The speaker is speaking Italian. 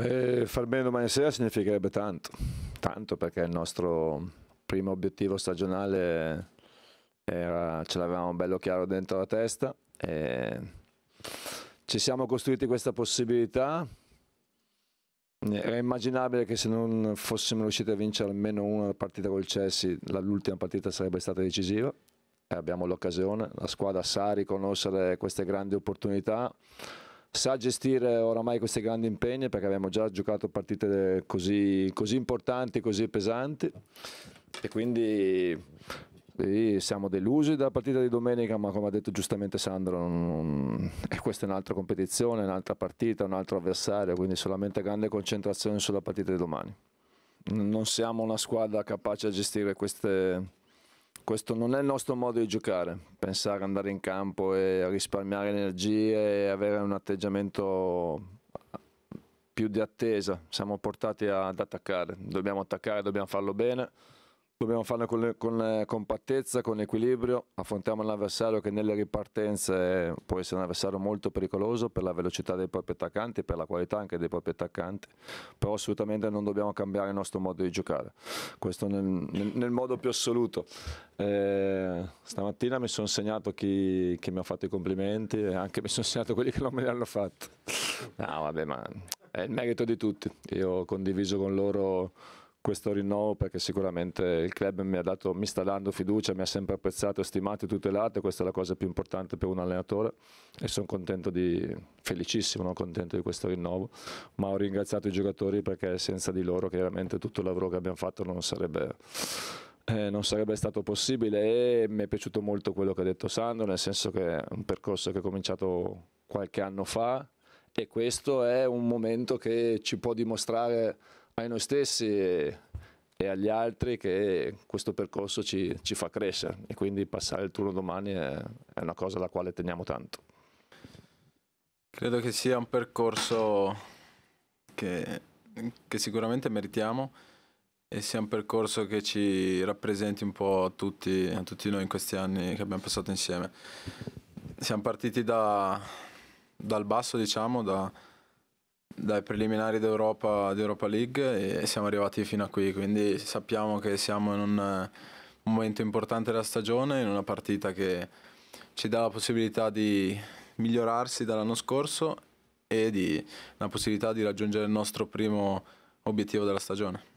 E eh, far bene domani sera significherebbe tanto, tanto perché il nostro primo obiettivo stagionale era, ce l'avevamo bello chiaro dentro la testa e ci siamo costruiti questa possibilità. Era immaginabile che se non fossimo riusciti a vincere almeno una partita col Chelsea, l'ultima partita sarebbe stata decisiva. E abbiamo l'occasione, la squadra sa riconoscere queste grandi opportunità sa gestire oramai questi grandi impegni perché abbiamo già giocato partite così, così importanti, così pesanti e quindi sì, siamo delusi dalla partita di domenica, ma come ha detto giustamente Sandro, non... questa è un'altra competizione, un'altra partita, un altro avversario, quindi solamente grande concentrazione sulla partita di domani. Non siamo una squadra capace a gestire queste, questo non è il nostro modo di giocare, pensare ad andare in campo e risparmiare energie e avere un atteggiamento ah, più di attesa. Siamo portati ad attaccare, dobbiamo attaccare, dobbiamo farlo bene. Dobbiamo farlo con, con, eh, compattezza, con equilibrio, affrontiamo un avversario che nelle ripartenze eh, può essere un avversario molto pericoloso per la velocità dei propri attaccanti e per la qualità anche dei propri attaccanti, però assolutamente non dobbiamo cambiare il nostro modo di giocare, questo nel, nel, nel modo più assoluto. Eh, stamattina mi sono segnato chi, chi, mi ha fatto i complimenti e anche mi sono segnato quelli che non me li hanno fatti. No, vabbè, ma è il merito di tutti, io ho condiviso con loro questo rinnovo perché sicuramente il club mi, dato, mi, sta dando fiducia, mi ha sempre apprezzato, stimato e tutelato, questa è la cosa più importante per un allenatore e sono contento di, felicissimo, no? contento di questo rinnovo, ma ho ringraziato i giocatori perché senza di loro chiaramente tutto il lavoro che abbiamo fatto non sarebbe... Eh, non sarebbe stato possibile e mi è piaciuto molto quello che ha detto Sandro, nel senso che è un percorso che è cominciato qualche anno fa e questo è un momento che ci può dimostrare ai noi stessi e agli altri che questo percorso ci, ci fa crescere e quindi passare il turno domani è, è una cosa alla quale teniamo tanto. Credo che sia un percorso che, che, sicuramente meritiamo e sia un percorso che ci rappresenti un po' a tutti, a tutti noi in questi anni che abbiamo passato insieme. Siamo partiti da, dal basso, diciamo, da, dai preliminari d'Europa, d'Europa League e siamo arrivati fino a qui, quindi sappiamo che siamo in un momento importante della stagione, in una partita che ci dà la possibilità di migliorarsi dall'anno scorso e di, la possibilità di raggiungere il nostro primo obiettivo della stagione.